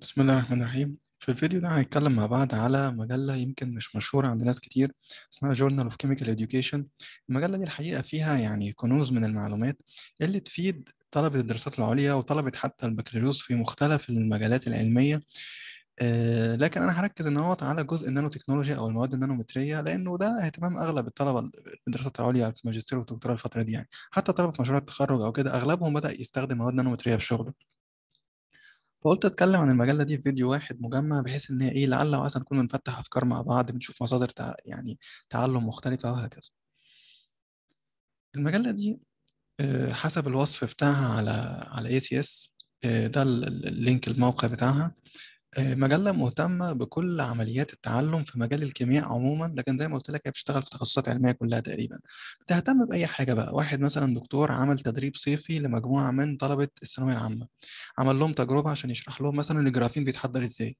بسم الله الرحمن الرحيم في الفيديو ده هنتكلم مع بعض على مجلة يمكن مش مشهورة عند ناس كتير اسمها Journal of Chemical Education المجلة دي الحقيقة فيها يعني كنوز من المعلومات اللي تفيد طلبة الدراسات العليا وطلبة حتى البكالوريوس في مختلف المجالات العلمية آه، لكن انا هركز النهارده على جزء النانو تكنولوجيا او المواد النانومتريه لانه ده اهتمام اغلب الطلبه الدراسات العليا في الماجستير والدكتوراه الفتره دي يعني حتى طلبه مشروع التخرج او كده اغلبهم بدا يستخدم مواد نانومتريه في شغله فقلت اتكلم عن المجله دي في فيديو واحد مجمع بحيث ان هي ايه لعل وعسى نكون بنفتح افكار مع بعض بنشوف مصادر تع... يعني تعلم مختلفه وهكذا المجله دي آه، حسب الوصف بتاعها على على اي سي اس ده اللينك الموقع بتاعها آه، مجلة مهتمة بكل عمليات التعلم في مجال الكيمياء عموما لكن زي ما قلت لك هي بتشتغل في تخصصات علمية كلها تقريبا تهتم بأي حاجة بقى واحد مثلا دكتور عمل تدريب صيفي لمجموعة من طلبة الثانوية العامة عمل لهم تجربة عشان يشرح لهم مثلا الجرافين بيتحضر ازاي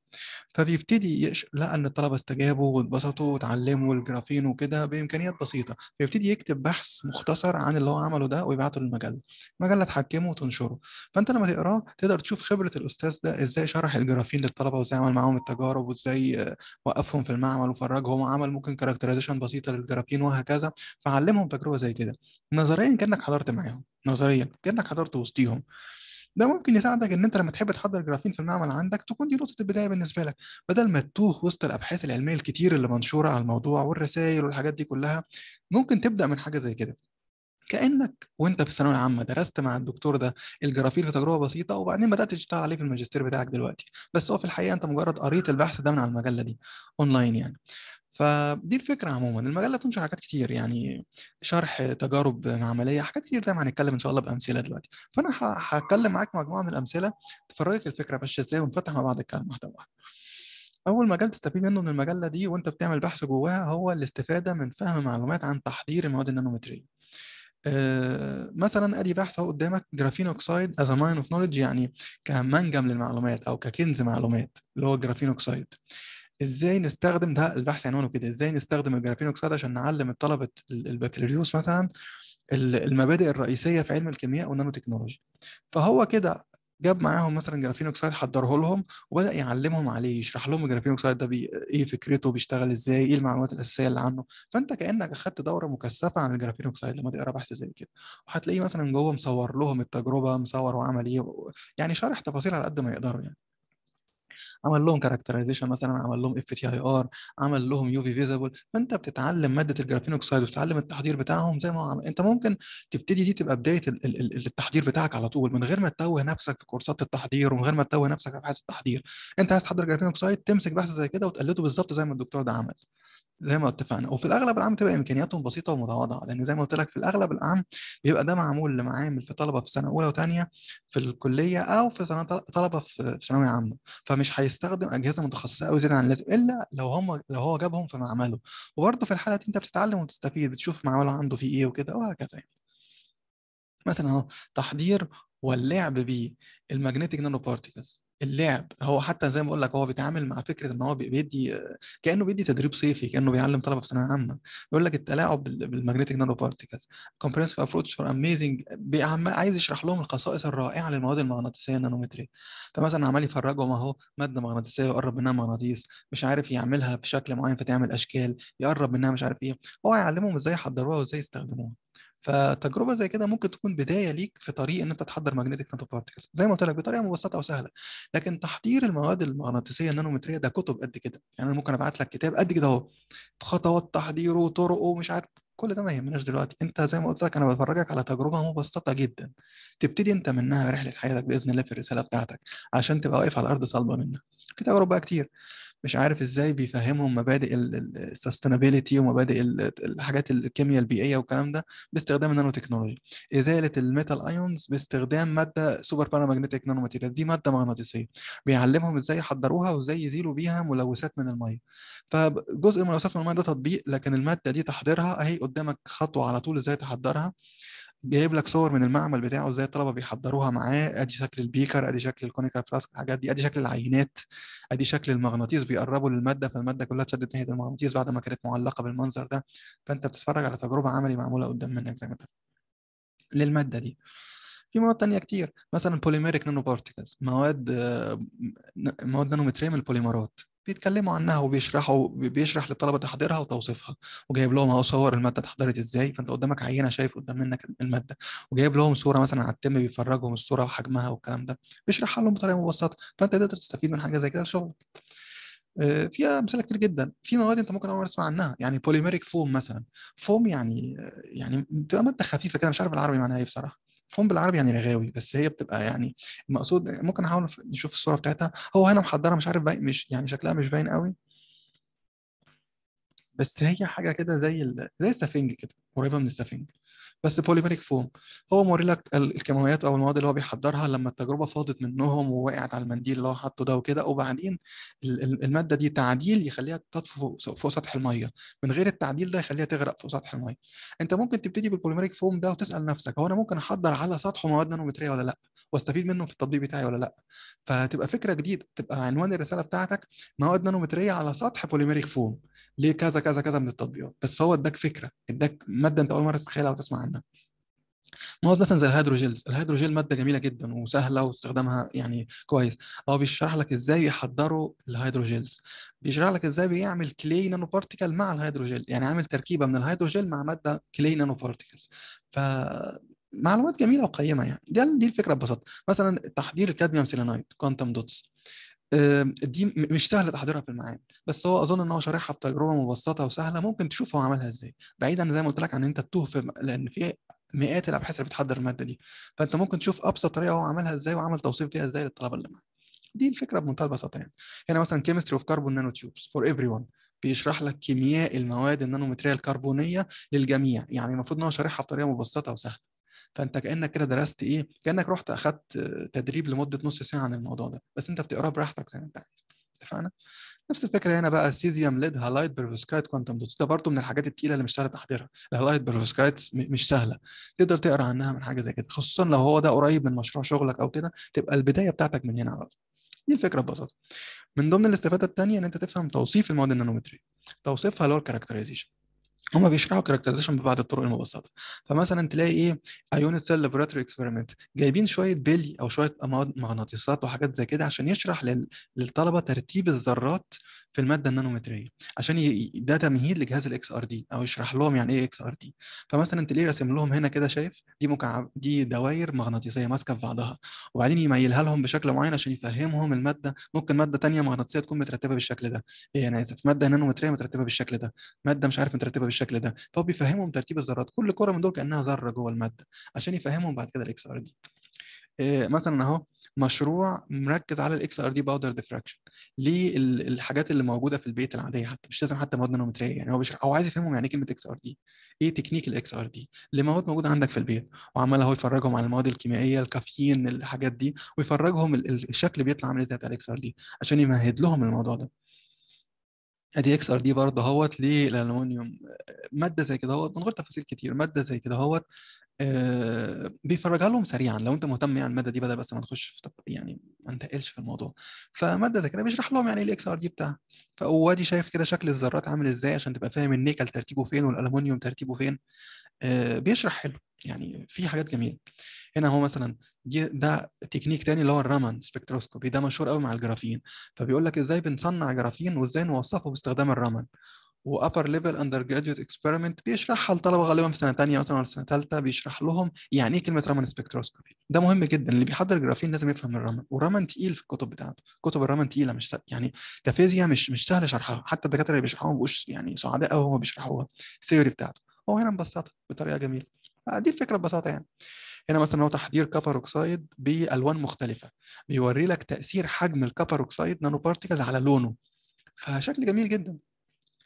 فبيبتدي يقش... لقى ان الطلبة استجابوا واتبسطوا واتعلموا الجرافين وكده بإمكانيات بسيطة فيبتدي يكتب بحث مختصر عن اللي هو عمله ده ويبعته للمجلة المجلة تحكمه وتنشره فأنت لما تقراه تقدر تشوف خبرة الأستاذ ده ازاي شرح الجرافين للطلبة الطلبه وازاي عمل معاهم التجارب وازاي آه، وقفهم في المعمل وفرجهم وعمل ممكن كاركترايزيشن بسيطه للجرافين وهكذا فعلمهم تجربه زي كده نظريا كانك حضرت معاهم نظريا كانك حضرت وسطيهم ده ممكن يساعدك ان انت لما تحب تحضر جرافين في المعمل عندك تكون دي نقطه البدايه بالنسبه لك بدل ما تتوه وسط الابحاث العلميه الكتير اللي منشوره على الموضوع والرسائل والحاجات دي كلها ممكن تبدا من حاجه زي كده كانك وانت في الثانويه العامه درست مع الدكتور ده الجرافيل في تجربه بسيطه وبعدين بدات تشتغل عليه في الماجستير بتاعك دلوقتي بس هو في الحقيقه انت مجرد قريت البحث ده من على المجله دي اونلاين يعني فدي الفكره عموما المجله بتنشر حاجات كتير يعني شرح تجارب عمليه حاجات كتير زي ما هنتكلم ان شاء الله بامثله دلوقتي فانا هتكلم معاك مجموعه من الامثله تفرجك الفكره بس ازاي ونفتح مع بعض الكلام واحده واحده اول مجال تستفيد منه من المجله دي وانت بتعمل بحث جواها هو الاستفاده من فهم معلومات عن تحضير المواد النانومتريه آه، مثلا ادي بحث اهو قدامك جرافين اوكسايد از ماين اوف نوليدج يعني كمنجم للمعلومات او ككنز معلومات اللي هو الجرافين اوكسايد ازاي نستخدم ده البحث عنوانه كده ازاي نستخدم الجرافين اوكسايد عشان نعلم الطلبه البكالوريوس مثلا المبادئ الرئيسيه في علم الكيمياء والنانو تكنولوجي فهو كده جاب معاهم مثلا جرافين اوكسايد حضره لهم وبدا يعلمهم عليه يشرح لهم الجرافين اوكسايد ده بي... ايه فكرته بيشتغل ازاي ايه المعلومات الاساسيه اللي عنه فانت كانك اخذت دوره مكثفه عن الجرافين اوكسايد لما تقرا بحث زي كده وهتلاقيه مثلا جوه مصور لهم التجربه مصور وعمل ايه يعني شارح تفاصيل على قد ما يقدروا يعني عمل لهم كاركترايزيشن مثلا عمل لهم اف تي اي ار عمل لهم يو في فيزبل فانت بتتعلم ماده الجرافين اوكسايد وتتعلم التحضير بتاعهم زي ما عمل. انت ممكن تبتدي دي تبقى بدايه التحضير بتاعك على طول من غير ما تتوه نفسك في كورسات التحضير ومن غير ما تتوه نفسك في ابحاث التحضير انت عايز تحضر جرافين اوكسايد تمسك بحث زي كده وتقلده بالظبط زي ما الدكتور ده عمل زي ما اتفقنا وفي الاغلب العام تبقى امكانياتهم بسيطه ومتواضعه لان زي ما قلت لك في الاغلب العام بيبقى ده معمول لمعامل في طلبه في سنه اولى وثانيه في الكليه او في سنه طلبه في ثانويه عامه فمش هيستخدم اجهزه متخصصه قوي زياده عن اللازم الا لو هم لو هو جابهم في معمله وبرده في الحاله دي انت بتتعلم وتستفيد بتشوف معمله عنده فيه ايه وكده وهكذا يعني مثلا اهو تحضير واللعب الماجنتيك نانو بارتيكلز اللعب هو حتى زي ما اقول لك هو بيتعامل مع فكره ان هو بيدي كانه بيدي تدريب صيفي كانه بيعلم طلبه في ثانويه عامه بيقول لك التلاعب بالماجنتيك نانو بارتيكلز كومبرنسف ابروتش فور اميزنج عايز يشرح لهم الخصائص الرائعه للمواد المغناطيسيه النانومتريه فمثلا عمال يفرجهم اهو ماده مغناطيسيه يقرب منها مغناطيس مش عارف يعملها بشكل معين فتعمل اشكال يقرب منها مش عارف ايه هو يعلمهم ازاي يحضروها وازاي يستخدموها فتجربه زي كده ممكن تكون بدايه ليك في طريق ان انت تحضر ماجنتيك نانو بارتكلز زي ما قلت لك بطريقه مبسطه وسهله لكن تحضير المواد المغناطيسيه النانومتريه ده كتب قد كده يعني انا ممكن ابعت لك كتاب قد كده اهو خطوات تحضيره وطرقه مش عارف كل ده ما يهمناش دلوقتي انت زي ما قلت لك انا بفرجك على تجربه مبسطه جدا تبتدي انت منها رحله حياتك باذن الله في الرساله بتاعتك عشان تبقى واقف على ارض صلبه منها في تجارب بقى كتير مش عارف ازاي بيفهمهم مبادئ السستينابيلتي ومبادئ الحاجات الكيمياء البيئيه والكلام ده باستخدام النانو تكنولوجي ازاله الميتال ايونز باستخدام ماده سوبر ماجنتيك نانو ماتيريال دي ماده مغناطيسيه بيعلمهم ازاي يحضروها وازاي يزيلوا بيها ملوثات من الميه فجزء من ملوثات من الميه ده تطبيق لكن الماده دي تحضيرها اهي قدامك خطوه على طول ازاي تحضرها جايب لك صور من المعمل بتاعه ازاي الطلبه بيحضروها معاه ادي شكل البيكر ادي شكل الكونيكال فلاسك الحاجات دي ادي شكل العينات ادي شكل المغناطيس بيقربوا للماده فالماده كلها اتشدت ناحيه المغناطيس بعد ما كانت معلقه بالمنظر ده فانت بتتفرج على تجربه عملي معموله قدام منك زي ما انت للماده دي في مواد تانية كتير مثلا بوليميريك نانو بارتيكلز مواد آه، مواد نانومتريه من البوليمرات بيتكلموا عنها وبيشرحوا بيشرح للطلبه تحضيرها وتوصيفها وجايب لهم اهو صور الماده اتحضرت ازاي فانت قدامك عينه شايف قدام منك الماده وجايب لهم صوره مثلا على التم بيفرجهم الصوره وحجمها والكلام ده بيشرحها لهم بطريقه مبسطه فانت تقدر تستفيد من حاجه زي كده شغل آه، فيها امثله كتير جدا في مواد انت ممكن اول مره تسمع عنها يعني بوليميريك فوم مثلا فوم يعني آه، يعني بتبقى ماده خفيفه كده مش عارف العربي معناها ايه بصراحه فون بالعربي يعني رغاوي بس هي بتبقى يعني المقصود ممكن احاول نشوف الصوره بتاعتها هو هنا محضره مش عارف باين مش يعني شكلها مش باين قوي بس هي حاجه كده زي ال... زي السفنج كده قريبه من السفنج بس بوليميريك فوم هو موري لك الكيماويات او المواد اللي هو بيحضرها لما التجربه فاضت منهم ووقعت على المنديل اللي هو حاطه ده وكده وبعدين الماده دي تعديل يخليها تطفو فوق سطح الميه من غير التعديل ده يخليها تغرق فوق سطح الميه انت ممكن تبتدي بالبوليميريك فوم ده وتسال نفسك هو انا ممكن احضر على سطحه مواد نانومتريه ولا لا واستفيد منه في التطبيق بتاعي ولا لا فتبقى فكره جديده تبقى عنوان الرساله بتاعتك مواد نانومتريه على سطح بوليميريك فوم ليه كذا كذا كذا من التطبيقات بس هو اداك فكره اداك ماده انت اول مره تتخيلها وتسمع عنها مواد مثلا زي الهيدروجيلز الهيدروجيل ماده جميله جدا وسهله واستخدامها يعني كويس هو بيشرح لك ازاي يحضروا الهيدروجيلز بيشرح لك ازاي بيعمل كلي نانو بارتيكل مع الهيدروجيل يعني عامل تركيبه من الهيدروجيل مع ماده كلي نانو بارتيكلز ف معلومات جميله وقيمه يعني دي دي الفكره ببساطه مثلا تحضير الكادميوم سيلينايد كوانتم دوتس دي مش سهل تحضيرها في المعامل بس هو اظن ان هو شارحها بتجربه مبسطه وسهله ممكن تشوف هو عملها ازاي بعيدا زي ما قلت لك عن انت تتوه في لان في مئات الابحاث اللي بتحضر الماده دي فانت ممكن تشوف ابسط طريقه هو عملها ازاي وعمل توصيف ليها ازاي للطلبه اللي معاه دي الفكره بمنتهى البساطه يعني هنا مثلا كيمستري اوف كاربون نانو تيوبس فور ايفري ون بيشرح لك كيمياء المواد النانومتريه الكربونيه للجميع يعني المفروض ان هو شارحها بطريقه مبسطه وسهله فانت كانك كده درست ايه كانك رحت اخدت تدريب لمده نص ساعه عن الموضوع ده بس انت بتقراه براحتك زي ما انت عايز اتفقنا نفس الفكره هنا بقى سيزيوم ليد هالايت بيرفسكايت كوانتم دوتس ده برضه من الحاجات التقيله اللي مش سهل تحضيرها الهالايت بيرفسكايت مش سهله تقدر تقرا عنها من حاجه زي كده خصوصا لو هو ده قريب من مشروع شغلك او كده تبقى البدايه بتاعتك من هنا على طول دي الفكره ببساطه من ضمن الاستفاده الثانيه ان انت تفهم توصيف المواد النانومتريه توصيفها اللي هو الكاركترايزيشن هما بيشرحوا الكاركترايزيشن ببعض الطرق المبسطه فمثلا تلاقي ايه ايونت سيل لابوراتوري اكسبيرمنت جايبين شويه بلي او شويه مغناطيسات وحاجات زي كده عشان يشرح للطلبه ترتيب الذرات في الماده النانومتريه عشان ده تمهيد لجهاز الاكس ار دي او يشرح لهم يعني ايه اكس ار دي فمثلا تلاقيه راسم لهم هنا كده شايف دي مكعب دي دواير مغناطيسيه ماسكه في بعضها وبعدين يميلها لهم بشكل معين عشان يفهمهم الماده ممكن ماده ثانيه مغناطيسيه تكون مترتبه بالشكل ده ايه يعني انا اسف ماده نانومتريه مترتبه بالشكل ده ماده مش عارف مترتبه بالشكل ده فهو بيفهمهم ترتيب الذرات كل كره من دول كانها ذره جوه الماده عشان يفهمهم بعد كده الاكس ار دي مثلا اهو مشروع مركز على الاكس ار دي باودر ديفراكشن للحاجات اللي موجوده في البيت العاديه حتى مش لازم حتى مواد نانومتريه يعني هو بيشرح هو عايز يفهمهم يعني ايه كلمه اكس ار دي ايه تكنيك الاكس ار دي لمواد موجوده عندك في البيت وعمال اهو يفرجهم على المواد الكيميائيه الكافيين الحاجات دي ويفرجهم الشكل بيطلع عامل ازاي بتاع الاكس ار دي عشان يمهد لهم الموضوع ده ادي اكس ار دي برضه اهوت للالومنيوم ماده زي كده اهوت من غير تفاصيل كتير ماده زي كده اهوت آه، بيفرجها لهم سريعا لو انت مهتم يعني الماده دي بدل بس ما نخش في طب يعني ما انتقلش في الموضوع فماده زي كده بيشرح لهم يعني الاكس ار دي بتاعها فوادي شايف كده شكل الذرات عامل ازاي عشان تبقى فاهم النيكل ترتيبه فين والالومنيوم ترتيبه فين آه، بيشرح حلو يعني في حاجات جميله هنا هو مثلا دي ده تكنيك تاني اللي هو الرامن سبكتروسكوبي ده مشهور قوي مع الجرافين فبيقول لك ازاي بنصنع جرافين وازاي نوصفه باستخدام الرامن وابر ليفل اندر جراديوت اكسبيرمنت بيشرحها لطلبه غالبا في سنه ثانيه مثلا ولا سنه ثالثه بيشرح لهم يعني ايه كلمه رمن سبكتروسكوبي ده مهم جدا اللي بيحضر جرافين لازم يفهم الرمن والرمن تقيل في الكتب بتاعته كتب الرمن تقيله مش سهل. يعني كفيزياء مش مش سهل شرحها حتى الدكاتره اللي بيشرحوها ما بيبقوش يعني سعداء قوي وهم بيشرحوها الثيوري بتاعته هو هنا مبسطها بطريقه جميله آه، دي الفكره ببساطه يعني هنا مثلا هو تحضير كابر اوكسايد بالوان مختلفه بيوري لك تاثير حجم الكابر اوكسايد نانو بارتيكلز على لونه فشكل جميل جدا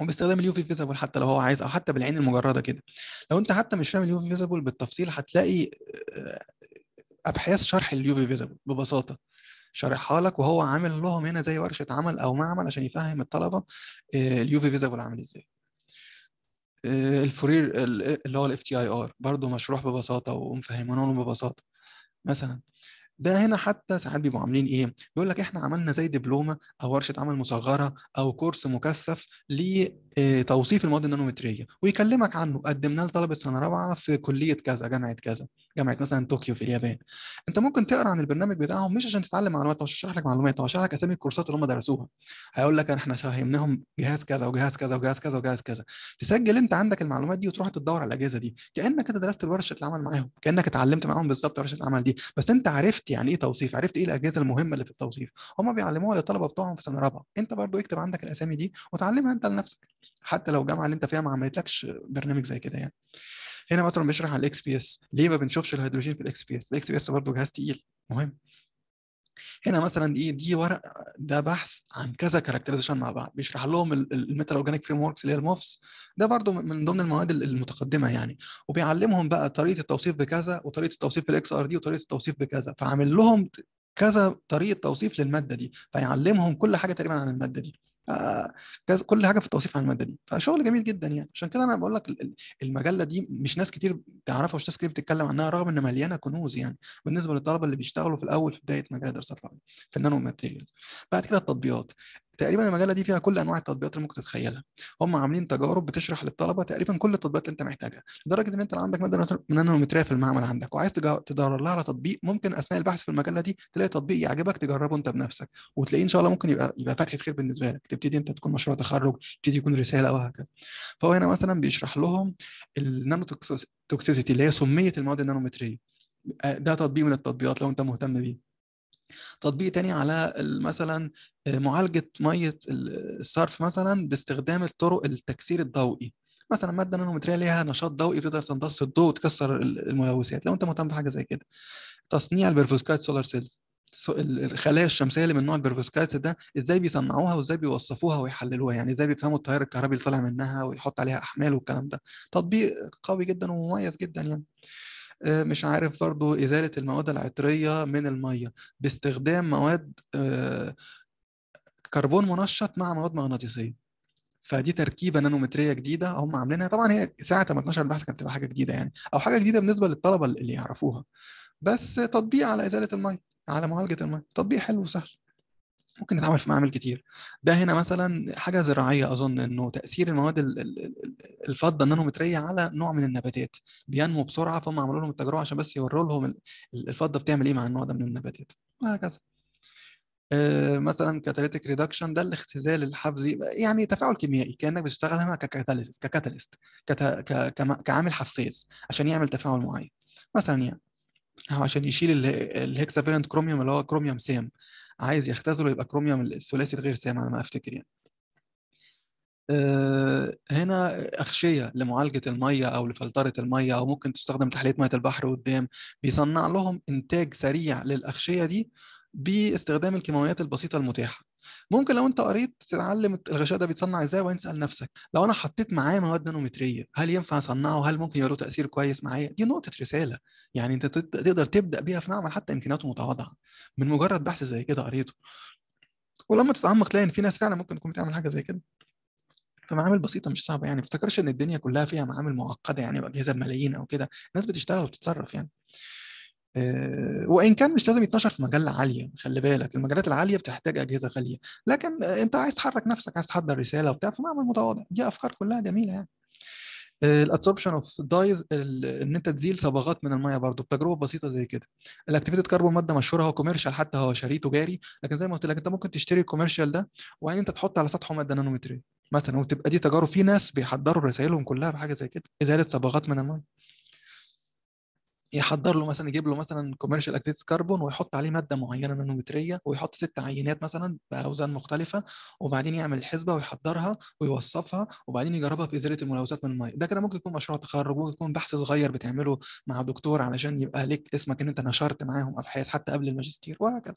وباستخدام اليوفي فيزابل حتى لو هو عايز او حتى بالعين المجرده كده لو انت حتى مش فاهم اليوفي فيزابل بالتفصيل هتلاقي ابحاث شرح اليوفي فيزابل ببساطه شارحها لك وهو عامل لهم هنا زي ورشه عمل او معمل عشان يفهم الطلبه اليوفي فيزابل عامل ازاي الفورير اللي هو الاف تي اي ار برضه مشروح ببساطه ومفهمونه لهم ببساطه مثلا ده هنا حتى ساعات بيبقوا عاملين ايه بيقول لك احنا عملنا زي دبلومه او ورشه عمل مصغره او كورس مكثف لتوصيف آه، المواد النانومتريه ويكلمك عنه قدمناه لطلبه سنه رابعه في كليه كذا جامعه كذا جامعه مثلا طوكيو في اليابان انت ممكن تقرا عن البرنامج بتاعهم مش عشان تتعلم معلومات او مش هيشرح لك معلومات او هيشرح لك اسامي الكورسات اللي هم درسوها هيقول لك احنا فهمناهم جهاز كذا وجهاز كذا وجهاز كذا وجهاز كذا تسجل انت عندك المعلومات دي وتروح تدور على الاجهزه دي كانك انت درست ورشه العمل معاهم كانك اتعلمت معاهم بالظبط ورشه العمل دي بس انت عرفت عرفت يعني ايه توصيف عرفت ايه الاجهزه المهمه اللي في التوصيف هم بيعلموها للطلبه بتوعهم في سنه رابعه انت برضو اكتب عندك الاسامي دي وتعلمها انت لنفسك حتى لو الجامعه اللي انت فيها ما عملتلكش برنامج زي كده يعني هنا مثلا بيشرح على الاكس بي اس ليه ما بنشوفش الهيدروجين في الاكس بي اس الاكس بي اس برضه جهاز تقيل مهم هنا مثلا دي دي ورق ده بحث عن كذا كاركترايزيشن مع بعض بيشرح لهم الميتال اورجانيك فريم وركس اللي هي الموفس ده برضو من ضمن المواد المتقدمه يعني وبيعلمهم بقى طريقه التوصيف بكذا وطريقه التوصيف في الاكس ار دي وطريقه التوصيف بكذا فعامل لهم كذا طريقه توصيف للماده دي فيعلمهم كل حاجه تقريبا عن الماده دي كل حاجه في التوصيف عن الماده دي فشغل جميل جدا يعني عشان كده انا بقول لك المجله دي مش ناس كتير تعرفها ومش ناس كتير بتتكلم عنها رغم ان مليانه كنوز يعني بالنسبه للطلبه اللي بيشتغلوا في الاول في بدايه مجال الدراسات العليا النانو ماتيريالز بعد كده التطبيقات تقريبا المجله دي فيها كل انواع التطبيقات اللي ممكن تتخيلها هم عاملين تجارب بتشرح للطلبه تقريبا كل التطبيقات اللي انت محتاجها لدرجه ان انت لو عندك ماده نانومتريه في المعمل عندك وعايز تدور لها على تطبيق ممكن اثناء البحث في المجله دي تلاقي تطبيق يعجبك تجربه انت بنفسك وتلاقيه ان شاء الله ممكن يبقى يبقى فتحه خير بالنسبه لك تبتدي انت تكون مشروع تخرج تبتدي يكون رساله وهكذا فهو هنا مثلا بيشرح لهم النانو توكسيسيتي اللي هي سميه المواد النانومتريه آه، ده تطبيق من التطبيقات لو انت مهتم بيه تطبيق تاني على مثلا آه، معالجه ميه الصرف مثلا باستخدام الطرق التكسير الضوئي مثلا ماده نانومتريه ليها نشاط ضوئي بتقدر تمتص الضوء وتكسر الملوثات لو انت مهتم بحاجه زي كده تصنيع البرفوسكايت سولار سيلز الخلايا الشمسيه اللي من نوع البرفوسكايت ده ازاي بيصنعوها وازاي بيوصفوها ويحللوها يعني ازاي بيفهموا التيار الكهربي اللي طالع منها ويحط عليها احمال والكلام ده تطبيق قوي جدا ومميز جدا يعني آه، مش عارف برضو إزالة المواد العطرية من المية باستخدام مواد آه، كربون منشط مع مواد مغناطيسية فدي تركيبه نانومتريه جديده هم عاملينها طبعا هي ساعه ما اتنشر البحث كانت تبقى حاجه جديده يعني او حاجه جديده بالنسبه للطلبه اللي يعرفوها بس تطبيق على ازاله الميه على معالجه الميه تطبيق حلو وسهل ممكن نتعامل في معامل كتير ده هنا مثلا حاجه زراعيه اظن انه تاثير المواد الفضه النانومتريه على نوع من النباتات بينمو بسرعه فهم عملوا لهم التجربه عشان بس يوروا لهم الفضه بتعمل ايه مع النوع ده من النباتات وهكذا آه، مثلا كاتاليتيك ريدكشن ده الاختزال الحفزي يعني تفاعل كيميائي كانك بتشتغل هنا ككاتاليست ككاتاليست كعامل حفاز عشان يعمل تفاعل معين مثلا يعني هو عشان يشيل الهكسا فيرنت كروميوم اللي هو كروميوم سام عايز يختزله يبقى كروميوم الثلاثي الغير سام على ما افتكر يعني آه، هنا أخشية لمعالجة المية أو لفلترة المية أو ممكن تستخدم تحلية مية البحر قدام بيصنع لهم إنتاج سريع للأخشية دي باستخدام الكيماويات البسيطة المتاحة ممكن لو انت قريت تتعلم الغشاء ده بيتصنع ازاي وبعدين تسال نفسك لو انا حطيت معاه مواد نانومتريه هل ينفع اصنعه هل ممكن يبقى له تاثير كويس معايا دي نقطه رساله يعني انت تقدر تبدا بيها في معمل حتى امكانياته متواضعه من مجرد بحث زي كده قريته ولما تتعمق تلاقي ان في ناس فعلا ممكن تكون بتعمل حاجه زي كده فمعامل بسيطه مش صعبه يعني ما افتكرش ان الدنيا كلها فيها معامل معقده يعني واجهزه بملايين او كده الناس بتشتغل وبتتصرف يعني آه، وان كان مش لازم يتنشر في مجله عاليه خلي بالك المجلات العاليه بتحتاج اجهزه غاليه لكن انت عايز تحرك نفسك عايز تحضر رساله وبتاع فمعمل متواضع دي افكار كلها جميله يعني الادسبشن اوف دايز ان انت تزيل صبغات من الميه برضو بتجربه بسيطه زي كده الاكتيفيتد كربون ماده مشهوره هو كوميرشال حتى هو شاريه تجاري لكن زي ما قلت لك انت ممكن تشتري الكوميرشال ده وبعدين انت تحط على سطحه ماده نانومتريه مثلا وتبقى دي تجارب في ناس بيحضروا رسائلهم كلها بحاجه زي كده ازاله صبغات من الميه يحضر له مثلا يجيب له مثلا كوميرشال اكتيفيتس كربون ويحط عليه ماده معينه نانومتريه ويحط ست عينات مثلا باوزان مختلفه وبعدين يعمل الحسبه ويحضرها ويوصفها وبعدين يجربها في ازاله الملوثات من الميه ده كده ممكن يكون مشروع تخرج ممكن يكون بحث صغير بتعمله مع دكتور علشان يبقى لك اسمك ان انت نشرت معاهم ابحاث حتى قبل الماجستير وهكذا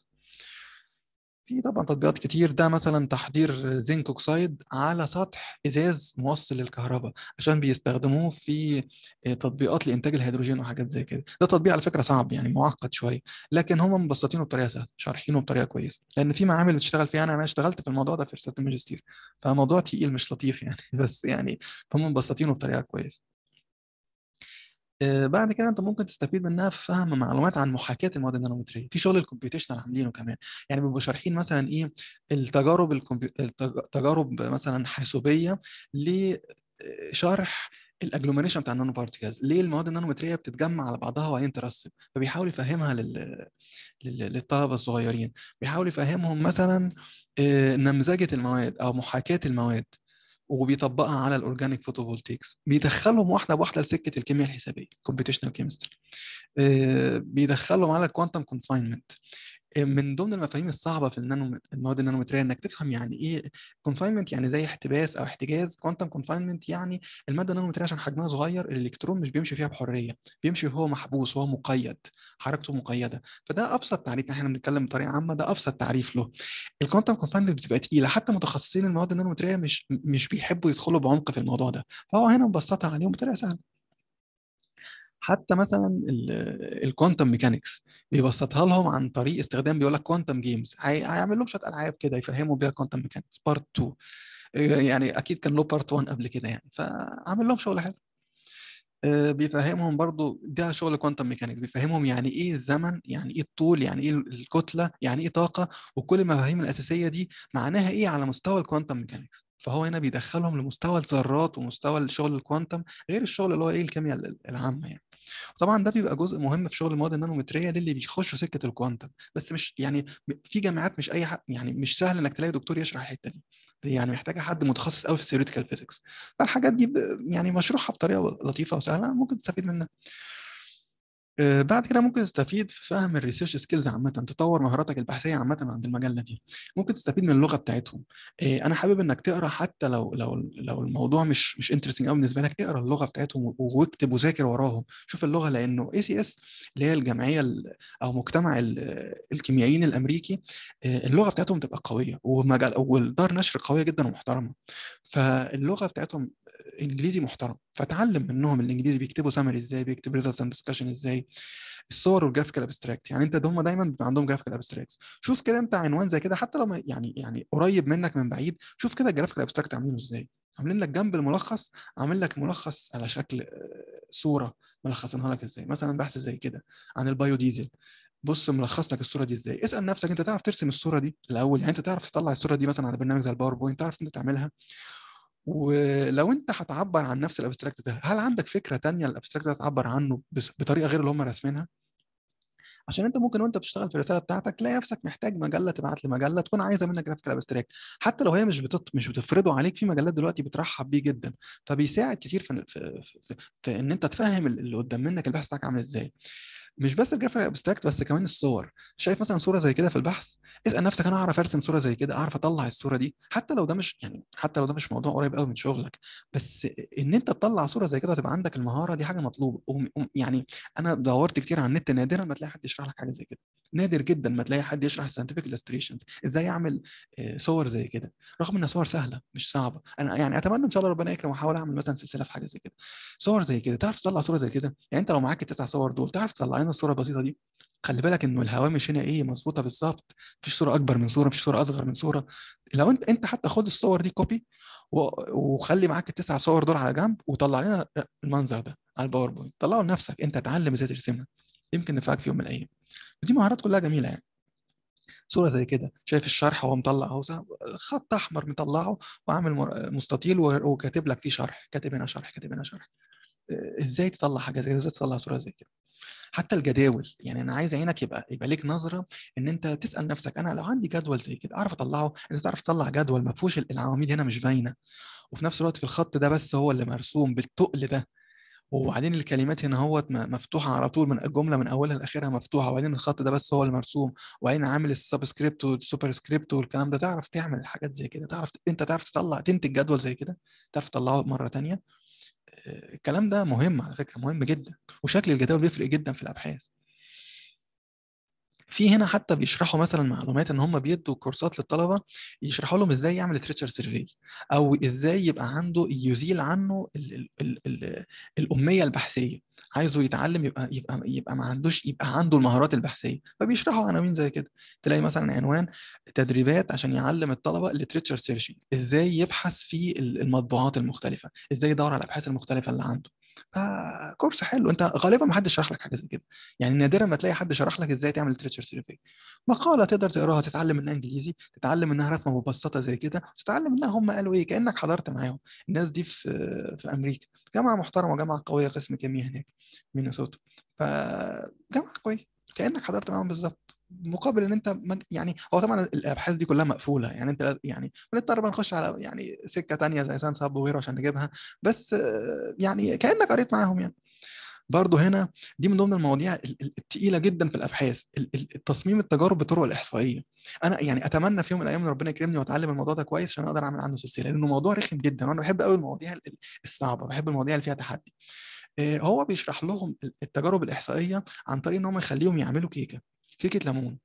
في طبعا تطبيقات كتير ده مثلا تحضير زنك اوكسايد على سطح ازاز موصل للكهرباء عشان بيستخدموه في آه، تطبيقات لانتاج الهيدروجين وحاجات زي كده ده تطبيق على فكره صعب يعني معقد شويه لكن هم مبسطينه بطريقه سهله شارحينه بطريقه كويسه لان في معامل بتشتغل فيها انا انا اشتغلت في الموضوع ده في رساله الماجستير فموضوع تقيل مش لطيف يعني بس يعني هم مبسطينه بطريقه كويسه آه، بعد كده انت ممكن تستفيد منها في فهم معلومات عن محاكاه المواد النانومتريه في شغل الكمبيوتيشنال عاملينه كمان يعني بيبقوا شارحين مثلا ايه التجارب الكمبي... التجارب مثلا حاسوبيه لشرح آه، الاجلوميريشن بتاع النانو بارتيكلز ليه المواد النانومتريه بتتجمع على بعضها وبعدين ترسب فبيحاول يفهمها لل... لل... للطلبه الصغيرين بيحاول يفهمهم مثلا آه، نمذجه المواد او محاكاه المواد وبيطبقها على الاورجانيك فوتوفولتيكس بيدخلهم واحده بواحده لسكه الكيمياء الحسابيه كومبيتيشنال آه، كيمستري بيدخلهم على الكوانتم كونفاينمنت من ضمن المفاهيم الصعبه في النانو المواد النانومتريه انك تفهم يعني ايه كونفاينمنت يعني زي احتباس او احتجاز كوانتم كونفاينمنت يعني الماده النانومتريه عشان حجمها صغير الالكترون مش بيمشي فيها بحريه بيمشي وهو محبوس وهو مقيد حركته مقيده فده ابسط تعريف احنا بنتكلم بطريقه عامه ده ابسط تعريف له الكوانتم كونفاينمنت بتبقى تقيله حتى متخصصين المواد النانومتريه مش مش بيحبوا يدخلوا بعمق في الموضوع ده فهو هنا مبسطها عليهم بطريقه سهله حتى مثلا الكوانتم ميكانكس بيبسطها لهم عن طريق استخدام بيقول لك كوانتم جيمز هيعمل لهم شويه العاب كده يفهموا بيها الكوانتم ميكانكس بارت 2 يعني اكيد كان له بارت 1 قبل كده يعني فعامل لهم شغل حلو آه، بيفهمهم برضو ده شغل كوانتم ميكانيكس بيفهمهم يعني ايه الزمن يعني ايه الطول يعني ايه الكتله يعني ايه طاقه وكل المفاهيم الاساسيه دي معناها ايه على مستوى الكوانتم ميكانيكس فهو هنا بيدخلهم لمستوى الذرات ومستوى الشغل الكوانتم غير الشغل اللي هو ايه الكيمياء العامه يعني طبعا ده بيبقى جزء مهم في شغل المواد النانومتريه للي بيخشوا سكه الكوانتم بس مش يعني في جامعات مش اي حق يعني مش سهل انك تلاقي دكتور يشرح الحته دي يعني محتاجه حد متخصص قوي في الثيوريتيكال فيزكس فالحاجات دي يعني مشروحه بطريقه لطيفه وسهله ممكن تستفيد منها آه، بعد كده ممكن تستفيد في فهم الريسيرش سكيلز عامه تطور مهاراتك البحثيه عامه عند المجله دي ممكن تستفيد من اللغه بتاعتهم آه، انا حابب انك تقرا حتى لو لو لو الموضوع مش مش انترستنج قوي بالنسبه لك اقرا اللغه بتاعتهم واكتب وذاكر وراهم شوف اللغه لانه اي سي اس اللي هي الجمعيه او مجتمع الكيميائيين الامريكي آه، اللغه بتاعتهم تبقى قويه ومجال ودار نشر قويه جدا ومحترمه فاللغه بتاعتهم انجليزي محترم فتعلم منهم الانجليزي بيكتبوا سامري ازاي بيكتب ريزلتس اند ديسكشن ازاي الصور والجرافيكال ابستراكت يعني انت هم دايما بيبقى عندهم جرافيكال ابستراكت شوف كده انت عنوان زي كده حتى لو يعني يعني قريب منك من بعيد شوف كده الجرافيكال ابستراكت عاملينه ازاي عاملين لك جنب الملخص عامل لك ملخص على شكل آه، صوره ملخصينها لك ازاي مثلا بحث زي كده عن البايو ديزل بص ملخص لك الصوره دي ازاي اسال نفسك انت تعرف ترسم الصوره دي الاول يعني انت تعرف تطلع الصوره دي مثلا على برنامج زي الباوربوينت تعرف انت تعملها ولو انت هتعبر عن نفس الابستراكت ده هل عندك فكره تانية الابستراكت ده تعبر عنه بطريقه غير اللي هم راسمينها عشان انت ممكن وانت بتشتغل في الرساله بتاعتك تلاقي نفسك محتاج مجله تبعت لمجله تكون عايزه منك جرافيك ابستراكت حتى لو هي مش بتط... مش بتفرضه عليك في مجلات دلوقتي بترحب بيه جدا فبيساعد كتير في, في... في... في ان انت تفهم اللي قدام منك البحث بتاعك عامل ازاي مش بس الجرافيك ابستراكت بس كمان الصور شايف مثلا صوره زي كده في البحث اسال نفسك انا اعرف ارسم صوره زي كده اعرف اطلع الصوره دي حتى لو ده مش يعني حتى لو ده مش موضوع قريب قوي من شغلك بس ان انت تطلع صوره زي كده وتبقى عندك المهاره دي حاجه مطلوبه يعني انا دورت كتير على النت نادرا ما تلاقي حد يشرح لك حاجه زي كده نادر جدا ما تلاقي حد يشرح الساينتفك الستريشنز ازاي اعمل آه، صور زي كده رغم انها صور سهله مش صعبه انا يعني اتمنى ان شاء الله ربنا يكرم واحاول اعمل مثلا سلسله في حاجه زي كده صور زي كده تعرف تطلع صوره زي كده يعني انت لو معاك التسع صور دول تعرف تطلع معنى الصوره البسيطه دي خلي بالك انه الهوامش هنا ايه مظبوطه بالظبط مفيش صوره اكبر من صوره مفيش صوره اصغر من صوره لو انت انت حتى خد الصور دي كوبي وخلي معاك التسع صور دول على جنب وطلع لنا المنظر ده على الباوربوينت طلعه لنفسك انت اتعلم ازاي ترسمها يمكن نفعك في يوم من الايام ودي مهارات كلها جميله يعني صوره زي كده شايف الشرح هو مطلع اهو خط احمر مطلعه وعامل مستطيل وكاتب لك فيه شرح كاتب هنا شرح كاتب هنا شرح آه، ازاي تطلع حاجه زي كده ازاي تطلع صوره زي كده حتى الجداول يعني انا عايز عينك يبقى يبقى ليك نظره ان انت تسال نفسك انا لو عندي جدول زي كده اعرف اطلعه انت تعرف تطلع جدول ما فيهوش العواميد هنا مش باينه وفي نفس الوقت في الخط ده بس هو اللي مرسوم بالتقل ده وبعدين الكلمات هنا اهوت مفتوحه على طول من الجمله من اولها لاخرها مفتوحه وبعدين الخط ده بس هو اللي مرسوم وبعدين عامل السبسكريبت والسوبر سكريبت والكلام ده تعرف تعمل حاجات زي كده تعرف انت تعرف تطلع تنتج جدول زي كده تعرف تطلعه مره ثانيه الكلام ده مهم على فكره مهم جدا وشكل الجداول بيفرق جدا في الابحاث في هنا حتى بيشرحوا مثلا معلومات ان هم بيدوا كورسات للطلبه يشرحوا لهم ازاي يعمل تريتشر سيرفي او ازاي يبقى عنده يزيل عنه الـ الـ الـ الـ الاميه البحثيه عايزه يتعلم يبقى يبقى يبقى ما عندوش يبقى عنده المهارات البحثيه فبيشرحوا عناوين زي كده تلاقي مثلا عنوان تدريبات عشان يعلم الطلبه التريتشر سيرشنج ازاي يبحث في المطبوعات المختلفه ازاي يدور على الابحاث المختلفه اللي عنده فكورس حلو انت غالبا ما حدش شرح لك حاجه زي كده يعني نادرا ما تلاقي حد شرح لك ازاي تعمل تريتشر سيرفي مقاله تقدر تقراها تتعلم منها انجليزي تتعلم منها رسمه مبسطه زي كده تتعلم منها هم قالوا ايه كانك حضرت معاهم الناس دي في في امريكا جامعه محترمه وجامعه قويه قسم كيمياء هناك مينيسوتا فجامعه كويسه كانك حضرت معاهم بالظبط مقابل ان انت يعني هو طبعا الابحاث دي كلها مقفوله يعني انت يعني بنضطر بقى نخش على يعني سكه تانية زي سان ساب وغيره عشان نجيبها بس يعني كانك قريت معاهم يعني برضه هنا دي من ضمن المواضيع الثقيله جدا في الابحاث التصميم التجارب بطرق الاحصائيه انا يعني اتمنى في يوم من الايام ان ربنا يكرمني واتعلم الموضوع ده كويس عشان اقدر اعمل عنه سلسله لانه موضوع رخم جدا وانا بحب قوي المواضيع الصعبه بحب المواضيع اللي فيها تحدي آه، هو بيشرح لهم التجارب الاحصائيه عن طريق ان هم يخليهم يعملوا كيكه كيكه ليمون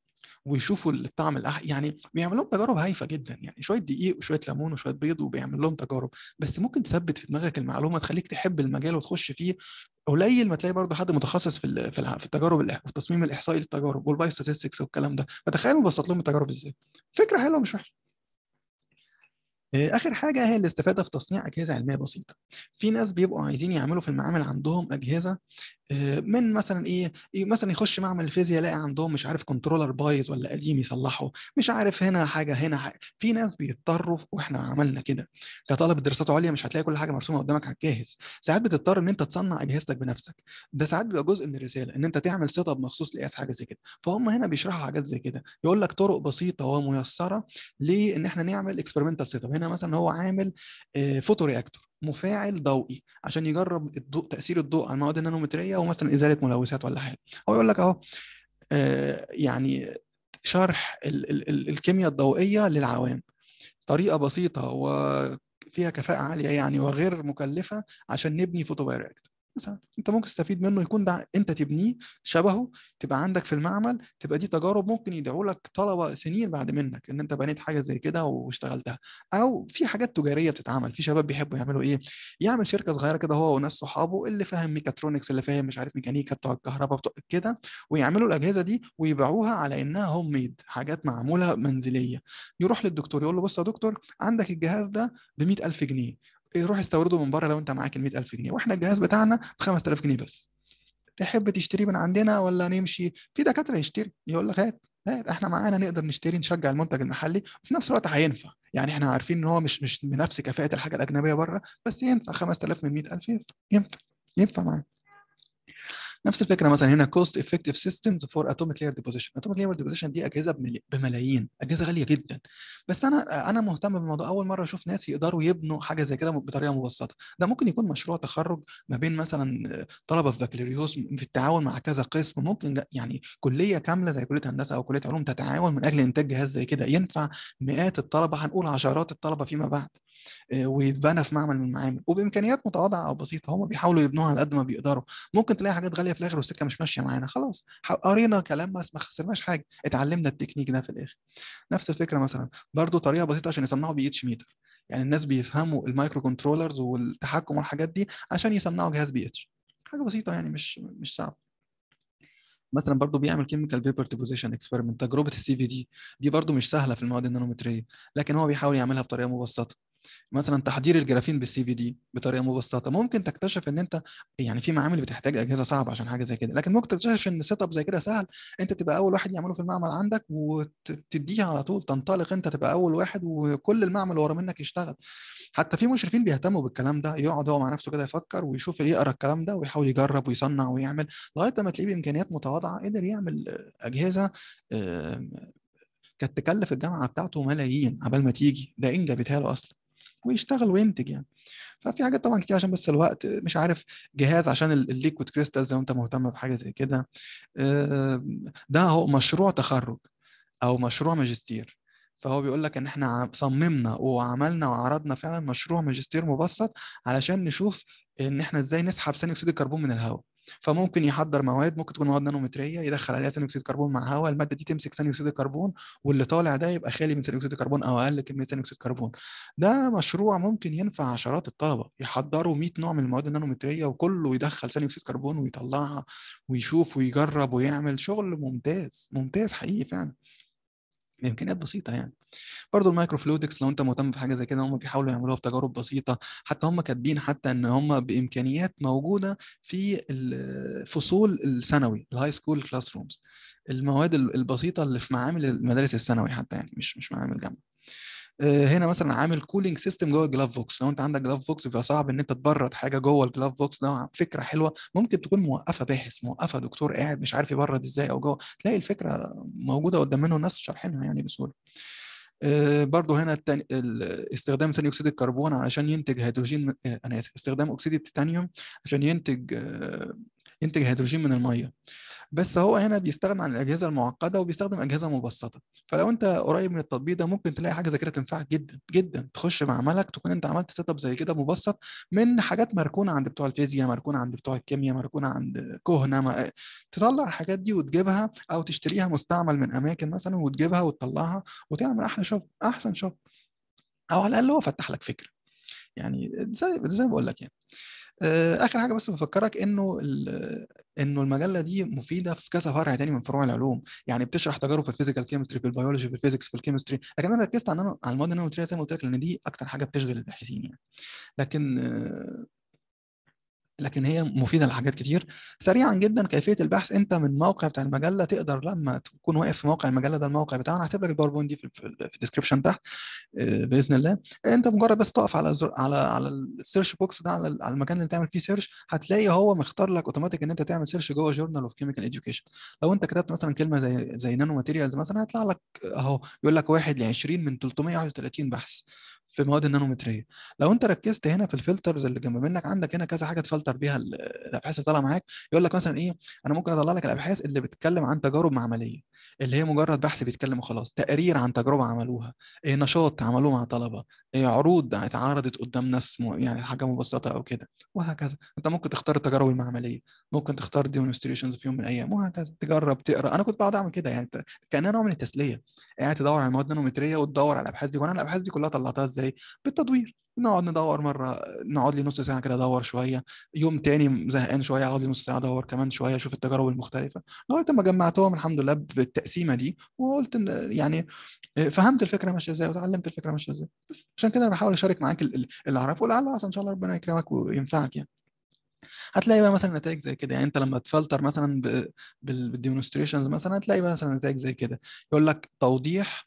ويشوفوا الطعم الأح... يعني بيعمل لهم تجارب هايفه جدا يعني شويه دقيق وشويه ليمون وشويه بيض وبيعمل لهم تجارب بس ممكن تثبت في دماغك المعلومه تخليك تحب المجال وتخش فيه قليل ما تلاقي برضه حد متخصص في في التجارب والتصميم الاحصائي للتجارب والبايستاتستكس والكلام ده فتخيلوا بسط لهم التجارب ازاي فكره حلوه مش وحشه آه، اخر حاجه هي الاستفاده في تصنيع اجهزه علميه بسيطه في ناس بيبقوا عايزين يعملوا في المعامل عندهم اجهزه من مثلا إيه،, ايه مثلا يخش معمل الفيزياء يلاقي عندهم مش عارف كنترولر بايظ ولا قديم يصلحه مش عارف هنا حاجه هنا حاجة. في ناس بيضطروا واحنا عملنا كده كطالب دراسات عليا مش هتلاقي كل حاجه مرسومه قدامك على الجاهز ساعات بتضطر ان انت تصنع اجهزتك بنفسك ده ساعات بيبقى جزء من الرساله ان انت تعمل سيت اب مخصوص لقياس حاجه زي كده فهم هنا بيشرحوا حاجات زي كده يقول لك طرق بسيطه وميسره لان احنا نعمل اكسبيرمنتال سيت اب هنا مثلا هو عامل فوتو آه، رياكتور مفاعل ضوئي عشان يجرب الضوء تاثير الضوء على المواد النانومتريه ومثلا ازاله ملوثات ولا حاجه هو يقول لك اهو آه، يعني شرح ال ال ال الكيمياء الضوئيه للعوام طريقه بسيطه وفيها كفاءه عاليه يعني وغير مكلفه عشان نبني فوتوبايركت مثلا انت ممكن تستفيد منه يكون ده انت تبنيه شبهه تبقى عندك في المعمل تبقى دي تجارب ممكن يدعوا لك طلبه سنين بعد منك ان انت بنيت حاجه زي كده واشتغلتها او في حاجات تجاريه بتتعمل في شباب بيحبوا يعملوا ايه يعمل شركه صغيره كده هو وناس صحابه اللي فاهم ميكاترونكس اللي فاهم مش عارف ميكانيكا بتوع الكهرباء بتوع كده ويعملوا الاجهزه دي ويبيعوها على انها هوم ميد حاجات معموله منزليه يروح للدكتور يقول له بص يا دكتور عندك الجهاز ده ب 100000 جنيه إيه، روح استورده من بره لو انت معاك ال 100000 جنيه واحنا الجهاز بتاعنا ب 5000 جنيه بس تحب تشتريه من عندنا ولا نمشي في دكاتره يشتري يقول لك هات هات احنا معانا نقدر نشتري نشجع المنتج المحلي وفي نفس الوقت هينفع يعني احنا عارفين ان هو مش مش بنفس كفاءه الحاجه الاجنبيه بره بس ينفع 5000 من 100000 ينفع ينفع ينفع معانا نفس الفكره مثلا هنا كوست افكتيف سيستمز فور اتوميك لاير ديبوزيشن اتوميك لاير ديبوزيشن دي اجهزه بملايين اجهزه غاليه جدا بس انا انا مهتم بالموضوع اول مره اشوف ناس يقدروا يبنوا حاجه زي كده بطريقه مبسطه ده ممكن يكون مشروع تخرج ما بين مثلا طلبه في بكالوريوس في التعاون مع كذا قسم ممكن يعني كليه كامله زي كليه هندسه او كليه علوم تتعاون من اجل انتاج جهاز زي كده ينفع مئات الطلبه هنقول عشرات الطلبه فيما بعد آه، ويتبنى في معمل من المعامل وبامكانيات متواضعه او بسيطه هم بيحاولوا يبنوها على قد ما بيقدروا ممكن تلاقي حاجات غاليه في الاخر والسكه مش ماشيه معانا خلاص قرينا كلام ما خسرناش حاجه اتعلمنا التكنيك ده في الاخر نفس الفكره مثلا برضو طريقه بسيطه عشان يصنعوا بي اتش ميتر يعني الناس بيفهموا المايكرو كنترولرز والتحكم والحاجات دي عشان يصنعوا جهاز بي اتش حاجه بسيطه يعني مش مش صعب مثلا برضو بيعمل كيميكال فيبر ديبوزيشن اكسبيرمنت تجربه السي في دي دي برضو مش سهله في المواد النانومتريه لكن هو بيحاول يعملها بطريقه مبسطه مثلا تحضير الجرافين بالسي في دي بطريقه مبسطه ممكن تكتشف ان انت يعني في معامل بتحتاج اجهزه صعبه عشان حاجه زي كده لكن ممكن تكتشف ان سيت اب زي كده سهل انت تبقى اول واحد يعمله في المعمل عندك وتديه على طول تنطلق انت تبقى اول واحد وكل المعمل ورا منك يشتغل حتى في مشرفين بيهتموا بالكلام ده يقعد هو مع نفسه كده يفكر ويشوف يقرا الكلام ده ويحاول يجرب ويصنع ويعمل لغايه ما تلاقيه بامكانيات متواضعه قدر يعمل آه، اجهزه كانت تكلف الجامعه بتاعته ملايين عبال ما تيجي ده ان له اصلا ويشتغل وينتج يعني ففي حاجات طبعا كتير عشان بس الوقت مش عارف جهاز عشان الليكويد كريستالز لو انت مهتم بحاجه زي كده آه، ده هو مشروع تخرج او مشروع ماجستير فهو بيقول لك ان احنا صممنا وعملنا وعرضنا فعلا مشروع ماجستير مبسط علشان نشوف ان احنا ازاي نسحب ثاني اكسيد الكربون من الهواء فممكن يحضر مواد ممكن تكون مواد نانومتريه يدخل عليها ثاني اكسيد كربون مع هواء الماده دي تمسك ثاني اكسيد الكربون واللي طالع ده يبقى خالي من ثاني اكسيد الكربون او اقل كميه ثاني اكسيد الكربون ده مشروع ممكن ينفع عشرات الطلبه يحضروا 100 نوع من المواد النانومتريه وكله يدخل ثاني اكسيد كربون ويطلعها ويشوف ويجرب ويعمل شغل ممتاز ممتاز حقيقي فعلا بامكانيات بسيطه يعني برضو المايكروفلويدكس لو انت مهتم بحاجه زي كده هم بيحاولوا يعملوها بتجارب بسيطه حتى هم كاتبين حتى ان هم بامكانيات موجوده في الفصول آه، الثانوي الهاي سكول كلاس رومز المواد البسيطه اللي في معامل المدارس الثانوي حتى يعني مش مش معامل جامعه آه، هنا مثلا عامل كولينج سيستم جوه الجلاف بوكس لو انت عندك جلاف بوكس بيبقى صعب ان انت تبرد حاجه جوه الجلاف بوكس ده فكره حلوه ممكن تكون موقفه باحث موقفه دكتور قاعد مش عارف يبرد ازاي او جوه تلاقي الفكره موجوده قدام منه الناس شارحينها يعني بسهوله آه، برضه هنا التاني استخدام ثاني اكسيد الكربون علشان ينتج هيدروجين آه، انا اسف استخدام اكسيد التيتانيوم عشان ينتج ينتج هيدروجين من الميه بس هو هنا بيستغنى عن الاجهزه المعقده وبيستخدم اجهزه مبسطه فلو انت قريب من التطبيق ده ممكن تلاقي حاجه زي كده تنفعك جدا جدا تخش معملك تكون انت عملت سيت اب زي كده مبسط من حاجات مركونه عند بتوع الفيزياء مركونه عند بتوع الكيمياء مركونه عند كهنه ما... تطلع الحاجات دي وتجيبها او تشتريها مستعمل من اماكن مثلا وتجيبها وتطلعها وتعمل احلى شغل احسن شغل او على الاقل هو فتح لك فكره يعني زي زي ما بقول لك يعني آه، اخر حاجه بس بفكرك انه انه المجله دي مفيده في كذا فرع تاني من فروع العلوم يعني بتشرح تجارب في الفيزيكال كيمستري في البيولوجي في الفيزيكس في الكيمستري لكن انا ركزت على على المواد اللي زي ما قلت لك لان دي اكتر حاجه بتشغل الباحثين يعني لكن آه، لكن هي مفيده لحاجات كتير سريعا جدا كيفيه البحث انت من موقع بتاع المجله تقدر لما تكون واقف في موقع المجله ده الموقع بتاعنا هسيب لك الباوربوينت دي في الديسكربشن تحت آه، باذن الله انت مجرد بس تقف على زر... على على السيرش بوكس ده على, على المكان اللي تعمل فيه سيرش هتلاقي هو مختار لك اوتوماتيك ان انت تعمل سيرش جوه جورنال اوف كيميكال اديوكيشن لو انت كتبت مثلا كلمه زي زي نانو ماتيريالز مثلا هيطلع لك اهو يقول لك واحد ل 20 من 331 بحث في مواد النانومتريه لو انت ركزت هنا في الفلترز اللي جنب منك عندك هنا كذا حاجه تفلتر بيها الابحاث اللي طالعه معاك يقول لك مثلا ايه انا ممكن اطلع لك الابحاث اللي بتتكلم عن تجارب معمليه اللي هي مجرد بحث بيتكلم وخلاص تقرير عن تجربه عملوها إيه نشاط عملوه مع طلبه إيه عروض اتعرضت قدام ناس يعني حاجه مبسطه او كده وهكذا انت ممكن تختار التجارب المعمليه ممكن تختار ديمونستريشنز في يوم من الايام وهكذا تجرب تقرا انا كنت بقعد اعمل كده يعني كانها نوع من التسليه قاعد تدور على المواد النانومتريه وتدور على الابحاث دي وانا الابحاث دي كلها طلعتها ازاي ازاي بالتدوير نقعد ندور مره نقعد لي نص ساعه كده ادور شويه يوم تاني زهقان شويه اقعد لي نص ساعه ادور كمان شويه اشوف التجارب المختلفه لغايه ما جمعتهم الحمد لله بالتقسيمه دي وقلت إن يعني آه، فهمت الفكره ماشيه ازاي وتعلمت الفكره ماشيه ازاي عشان كده انا بحاول اشارك معاك اللي اعرفه لعل ان شاء الله ربنا يكرمك وينفعك يعني هتلاقي بقى مثلا نتائج زي كده يعني انت لما تفلتر مثلا بالديمونستريشنز مثلا هتلاقي بقى مثلا نتائج زي كده يقول لك توضيح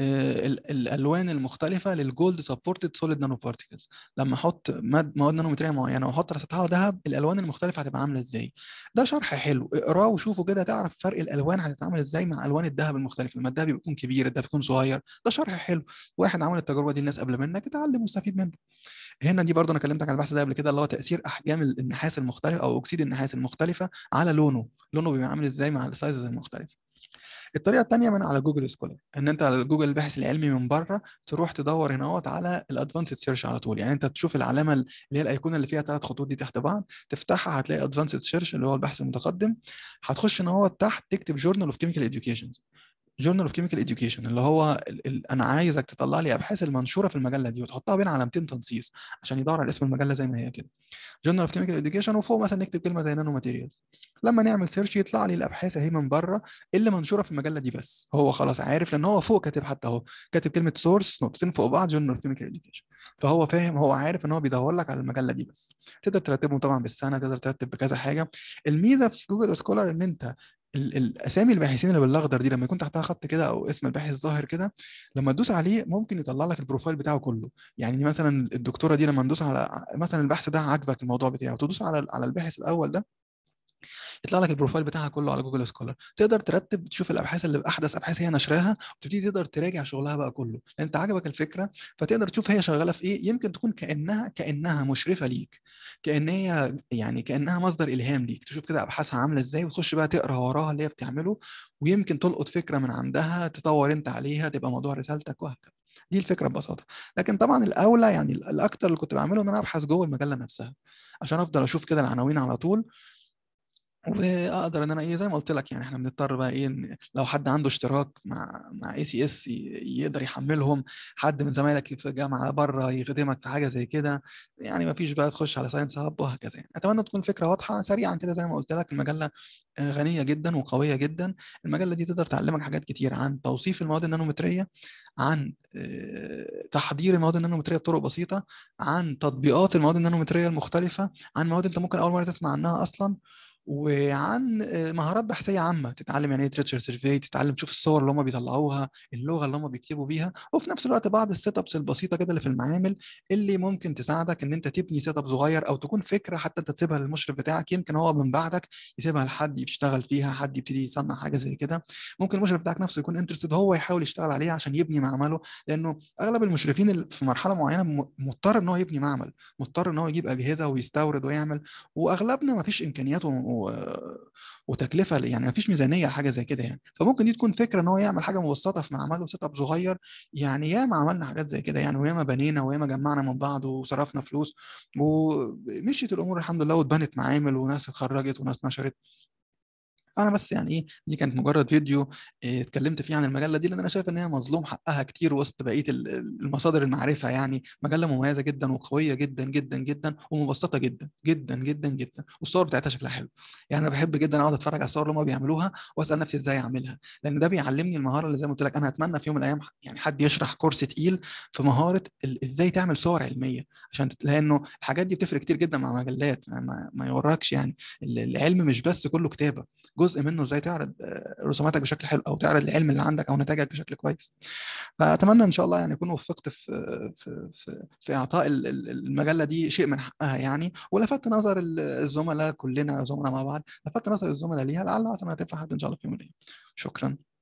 آه، الالوان المختلفه للجولد سبورتد سوليد نانو بارتيكلز لما احط مواد نانومتريه معينه واحط على سطحها ذهب الالوان المختلفه هتبقى عامله ازاي ده شرح حلو اقراه وشوفه كده تعرف فرق الالوان هتتعامل ازاي مع الوان الذهب المختلفه لما الذهب بيكون كبير الذهب بيكون صغير ده شرح حلو واحد عمل التجربه دي الناس قبل منك اتعلم واستفيد منه هنا دي برضه انا كلمتك على البحث ده قبل كده اللي هو تاثير احجام النحاس المختلفه او اكسيد النحاس المختلفه على لونه لونه بيبقى عامل ازاي مع السايزز المختلفه الطريقه الثانيه من على جوجل سكولر ان انت على جوجل الباحث العلمي من بره تروح تدور هنا على الادفانسد سيرش على طول يعني انت تشوف العلامه اللي هي الايقونه اللي فيها ثلاث خطوط دي تحت بعض تفتحها هتلاقي ادفانسد سيرش اللي هو البحث المتقدم هتخش هنا تحت تكتب جورنال اوف كيميكال اديوكيشنز جورنال اوف كيميكال اديوكيشن اللي هو ال ال انا عايزك تطلع لي ابحاث المنشوره في المجله دي وتحطها بين علامتين تنصيص عشان يدور على اسم المجله زي ما هي كده جورنال اوف كيميكال اديوكيشن وفوق مثلا نكتب كلمه زي نانو ماتيريالز لما نعمل سيرش يطلع لي الابحاث اهي من بره اللي منشوره في المجله دي بس هو خلاص عارف لان هو فوق كاتب حتى اهو كاتب كلمه سورس نقطتين فوق بعض جورنال كيميكال ايديوكيشن اديوكيشن فهو فاهم هو عارف ان هو بيدور لك على المجله دي بس تقدر ترتبهم طبعا بالسنه تقدر ترتب بكذا حاجه الميزه في جوجل سكولر ان انت الاسامي الباحثين اللي بالاخضر دي لما يكون تحتها خط كده او اسم الباحث ظاهر كده لما تدوس عليه ممكن يطلع لك البروفايل بتاعه كله يعني مثلا الدكتوره دي لما ندوس على مثلا البحث ده عاجبك الموضوع بتاعه تدوس على على الباحث الاول ده يطلع لك البروفايل بتاعها كله على جوجل سكولر تقدر ترتب تشوف الابحاث اللي احدث ابحاث هي نشراها وتبتدي تقدر تراجع شغلها بقى كله لان انت عجبك الفكره فتقدر تشوف هي شغاله في ايه يمكن تكون كانها كانها مشرفه ليك كان هي يعني كانها مصدر الهام ليك تشوف كده ابحاثها عامله ازاي وتخش بقى تقرا وراها اللي هي بتعمله ويمكن تلقط فكره من عندها تطور انت عليها تبقى موضوع رسالتك وهكذا دي الفكره ببساطه لكن طبعا الاولى يعني الاكثر اللي كنت بعمله ان انا ابحث جوه المجله نفسها عشان افضل اشوف كده العناوين على طول واقدر ان انا ايه زي ما قلت لك يعني احنا بنضطر بقى ايه إن لو حد عنده اشتراك مع مع اي سي اس يقدر يحملهم حد من زمايلك في الجامعه بره يخدمك في حاجه زي كده يعني ما فيش بقى تخش على ساينس هاب وهكذا يعني اتمنى تكون فكره واضحه سريعا كده زي ما قلت لك المجله آه، غنيه جدا وقويه جدا المجله دي تقدر تعلمك حاجات كتير عن توصيف المواد النانومتريه عن آه، تحضير المواد النانومتريه بطرق بسيطه عن تطبيقات المواد النانومتريه المختلفه عن مواد انت ممكن اول مره تسمع عنها اصلا وعن آه، مهارات بحثيه عامه تتعلم يعني ايه سيرفي تتعلم تشوف الصور اللي هم بيطلعوها اللغه اللي هم بيكتبوا بيها وفي نفس الوقت بعض السيت ابس البسيطه كده اللي في المعامل اللي ممكن تساعدك ان انت تبني سيت اب صغير او تكون فكره حتى انت تسيبها للمشرف بتاعك يمكن هو من بعدك يسيبها لحد يشتغل فيها حد يبتدي يصنع حاجه زي كده ممكن المشرف بتاعك نفسه يكون انترستد هو يحاول يشتغل عليها عشان يبني معمله لانه اغلب المشرفين في مرحله معينه مضطر ان هو يبني معمل مضطر ان هو يجيب اجهزه ويستورد ويعمل واغلبنا ما فيش امكانيات و... وتكلفه يعني ما فيش ميزانيه حاجه زي كده يعني فممكن دي تكون فكره ان هو يعمل حاجه مبسطه في معمله سيت اب صغير يعني ياما عملنا حاجات زي كده يعني وياما بنينا وياما جمعنا من بعض وصرفنا فلوس ومشيت الامور الحمد لله واتبنت معامل وناس اتخرجت وناس نشرت انا بس يعني ايه دي كانت مجرد فيديو آه، اتكلمت فيه عن المجله دي لان انا شايف ان هي مظلوم حقها كتير وسط بقيه المصادر المعرفه يعني مجله مميزه جدا وقويه جدا جدا جدا ومبسطه جدا جدا جدا جدا والصور بتاعتها شكلها حلو يعني انا بحب جدا اقعد اتفرج على الصور اللي هم بيعملوها واسال نفسي ازاي اعملها لان ده بيعلمني المهاره اللي زي ما قلت لك انا اتمنى في يوم من الايام يعني حد يشرح كورس تقيل في مهاره ازاي تعمل صور علميه عشان لانه الحاجات دي بتفرق كتير جدا مع مجلات ما, ما يوراكش يعني العلم مش بس كله كتابه جزء منه ازاي تعرض آه، رسوماتك بشكل حلو او تعرض العلم اللي عندك او نتائجك بشكل كويس فاتمنى ان شاء الله يعني اكون وفقت في في في, في اعطاء المجله دي شيء من حقها يعني ولفت نظر الزملاء كلنا زملاء مع بعض لفت نظر الزملاء ليها لعل عسى انها تنفع حد ان شاء الله في يوم شكرا